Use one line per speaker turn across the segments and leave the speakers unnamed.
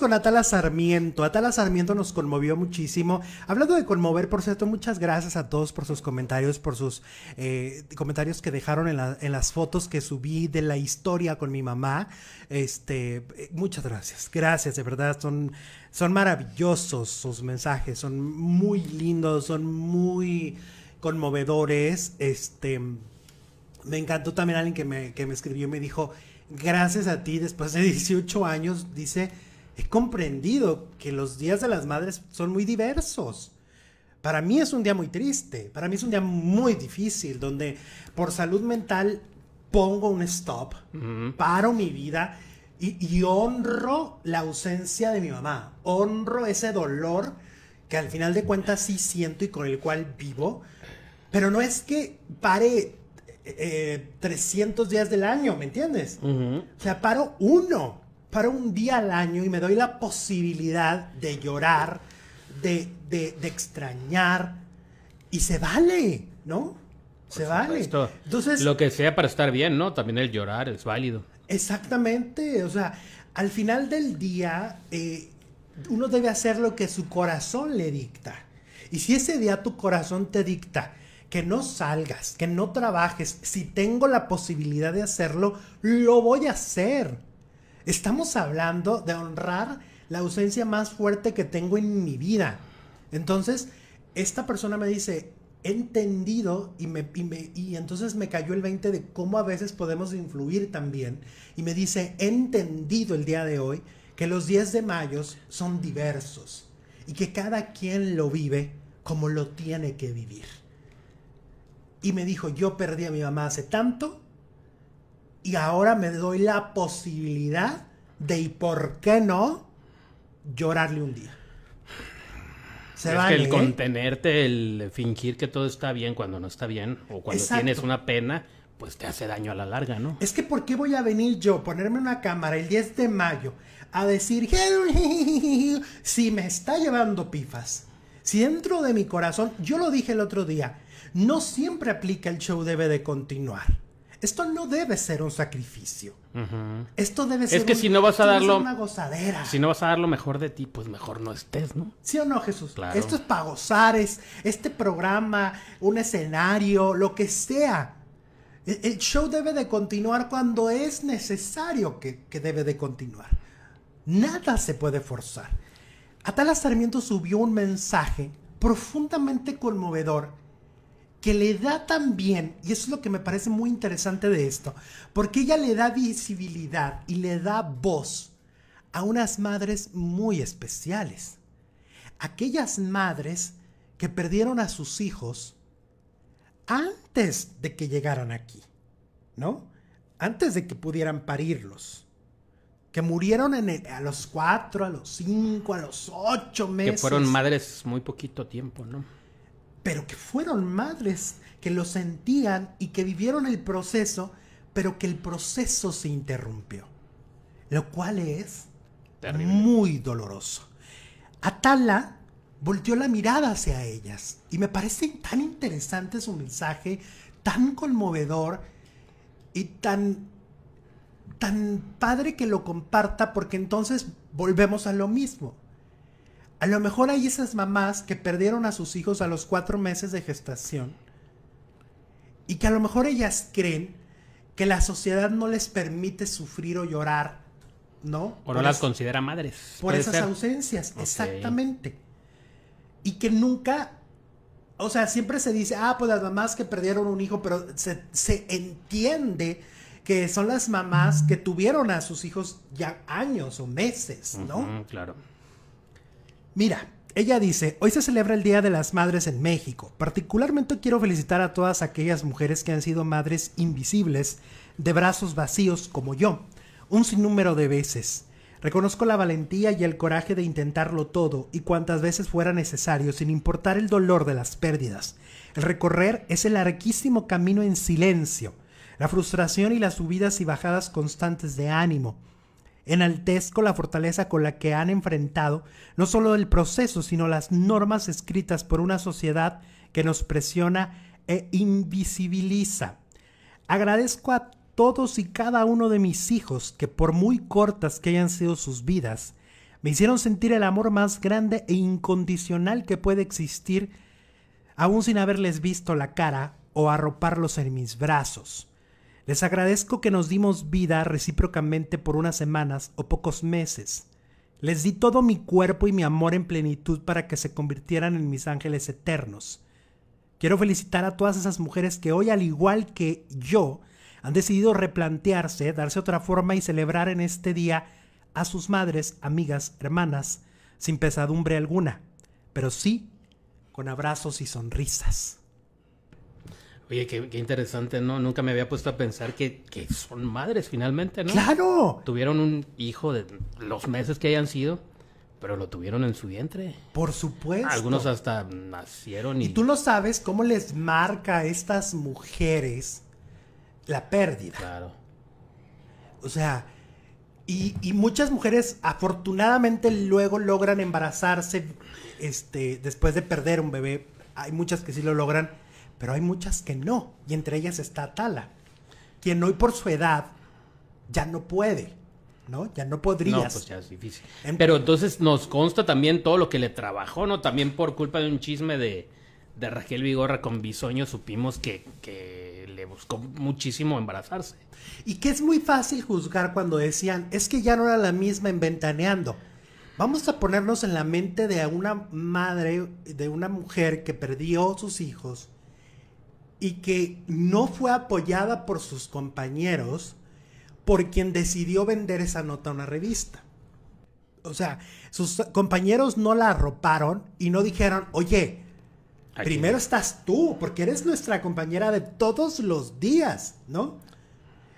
con Atala Sarmiento. Atala Sarmiento nos conmovió muchísimo. Hablando de conmover, por cierto, muchas gracias a todos por sus comentarios, por sus eh, comentarios que dejaron en, las fotos que subí de la historia con mi mamá. Este, eh, muchas gracias. Gracias, de verdad. Son, son maravillosos sus mensajes. Son muy lindos, son muy conmovedores. Este, me encantó también alguien que me, que me escribió y me dijo, gracias a ti, después de 18 años, dice he comprendido que los días de las madres son muy diversos. Para mí es un día muy triste, para mí es un día muy difícil, donde por salud mental pongo un stop, paro mi vida y, honro la ausencia de mi mamá, honro ese dolor que al final de cuentas sí siento y con el cual vivo, pero no es que pare 300 eh, eh, días del año, ¿me entiendes? O sea, paro uno un día al año y me doy la posibilidad de llorar, de, de, de extrañar, y se vale, ¿no? se vale.
Entonces, lo que sea para estar bien, ¿no? También el llorar es válido.
Exactamente, o sea, al final del día eh, uno debe hacer lo que su corazón le dicta. Y si ese día tu corazón te dicta que no salgas, que no trabajes, si tengo la posibilidad de hacerlo, lo voy a hacer estamos hablando de honrar la ausencia más fuerte que tengo en mi vida. Entonces, esta persona me dice, he entendido y, me, y, entonces me cayó el 20 de cómo a veces podemos influir también. Y me dice, entendido el día de hoy que los 10 de mayo son diversos y que cada quien lo vive como lo tiene que vivir. Y me dijo, yo perdí a mi mamá hace tanto y ahora me doy la posibilidad de, y por qué no, llorarle un día. es que el ¿eh?
contenerte, el fingir que todo está bien cuando no está bien, o cuando tienes una pena, pues te hace daño a la larga, ¿no?
Es que ¿por qué voy a venir yo, ponerme una cámara el 10 de mayo, a decir, si me está llevando pifas? Si dentro de mi corazón, yo lo dije el otro día, no siempre aplica el show debe de continuar. Esto no debe ser un sacrificio. Esto debe ser. que si no vas a darlo. Una gozadera.
Si no vas a dar lo mejor de ti, pues mejor no estés, ¿no?
Sí o no, Jesús. Esto es para gozar, este programa, un escenario, lo que sea. E, el, show debe de continuar cuando es necesario que, que debe de continuar. Nada se puede forzar. Atala Sarmiento subió un mensaje profundamente conmovedor que le da también, y eso es lo que me parece muy interesante de esto, porque ella le da visibilidad y le da voz a unas madres muy especiales. Aquellas madres que perdieron a sus hijos antes de que llegaran aquí, ¿no? Antes de que pudieran parirlos que murieron a los cuatro, a los cinco, a los ocho meses. Que fueron
madres muy poquito tiempo, ¿no?
pero que fueron madres, que lo sentían y que vivieron el proceso, pero que el proceso se interrumpió. Lo cual es muy doloroso. Atala volteó la mirada hacia ellas y me parece tan interesante su mensaje, tan conmovedor y tan tan padre que lo comparta porque entonces volvemos a lo mismo. A lo mejor hay esas mamás que perdieron a sus hijos a los cuatro meses de gestación y que a lo mejor ellas creen que la sociedad no les permite sufrir o llorar, ¿no? O no las considera madres. Por esas ausencias, exactamente. Y que nunca, o sea, siempre se dice, ah, pues las mamás que perdieron un hijo, pero se, se entiende que son las mamás que tuvieron a sus hijos ya años o meses, ¿no? claro. Mira, ella dice, hoy se celebra el Día de las Madres en México. Particularmente quiero felicitar a todas aquellas mujeres que han sido madres invisibles, de brazos vacíos como yo, un sinnúmero de veces. Reconozco la valentía y el coraje de intentarlo todo y cuantas veces fuera necesario, sin importar el dolor de las pérdidas. El recorrer es el larguísimo camino en silencio, la frustración y las subidas y bajadas constantes de ánimo, Enaltezco la fortaleza con la que han enfrentado no solo el proceso, sino las normas escritas por una sociedad que nos presiona e invisibiliza. Agradezco a todos y cada uno de mis hijos que por muy cortas que hayan sido sus vidas, me hicieron sentir el amor más grande e incondicional que puede existir, aún sin haberles visto la cara o arroparlos en mis brazos. Les agradezco que nos dimos vida recíprocamente por unas semanas o pocos meses. Les di todo mi cuerpo y mi amor en plenitud para que se convirtieran en mis ángeles eternos. Quiero felicitar a todas esas mujeres que hoy, al igual que yo, han decidido replantearse, darse otra forma y celebrar en este día a sus madres, amigas, hermanas, sin pesadumbre alguna, pero sí con abrazos y sonrisas.
Oye, qué, interesante, ¿no? Nunca me había puesto a pensar que, son madres finalmente, ¿no? ¡Claro! Tuvieron un hijo de los meses que hayan sido, pero lo tuvieron en su vientre.
Por supuesto. Algunos
hasta nacieron y. Y
tú lo sabes cómo les marca a estas mujeres la pérdida. Claro. O sea, y, y, muchas mujeres afortunadamente luego logran embarazarse este, después de perder un bebé. Hay muchas que sí lo logran pero hay muchas que no, y entre ellas está Tala... quien hoy por su edad ya no puede. ¿no? Ya no podrías. pues es difícil. Em, pero
entonces nos consta también todo lo que le trabajó, ¿no? También por culpa de un chisme de, de Raquel Vigorra con Bisoño supimos que, que, le buscó muchísimo embarazarse.
Y que es muy fácil juzgar cuando decían, es que ya no era la misma en Ventaneando. Vamos a ponernos en la mente de una madre, de una mujer que perdió sus hijos y que no fue apoyada por sus compañeros por quien decidió vender esa nota a una revista. O sea, sus compañeros no la arroparon y no dijeron, oye, primero estás tú, porque eres nuestra compañera de todos los días, ¿no?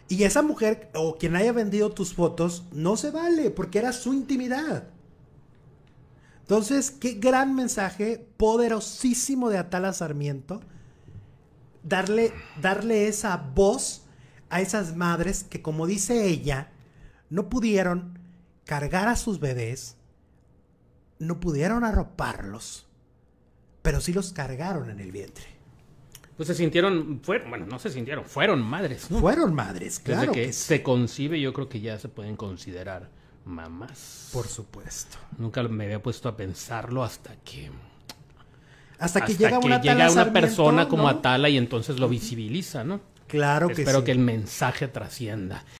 Y esa mujer o quien haya vendido tus fotos no se vale, porque era su intimidad. Entonces, qué gran mensaje poderosísimo de Atala Sarmiento darle, darle esa voz a esas madres que, como dice ella, no pudieron cargar a sus bebés, no pudieron arroparlos, pero sí los cargaron en el vientre.
Pues se sintieron, fueron, bueno, no se sintieron, fueron madres. Fueron madres, claro. Desde que, se concibe, yo creo que ya se pueden considerar mamás. Por supuesto. Nunca me había puesto a pensarlo hasta que
hasta que llega, una, persona como
Atala y entonces lo visibiliza, ¿no? Claro que Espero que el mensaje trascienda.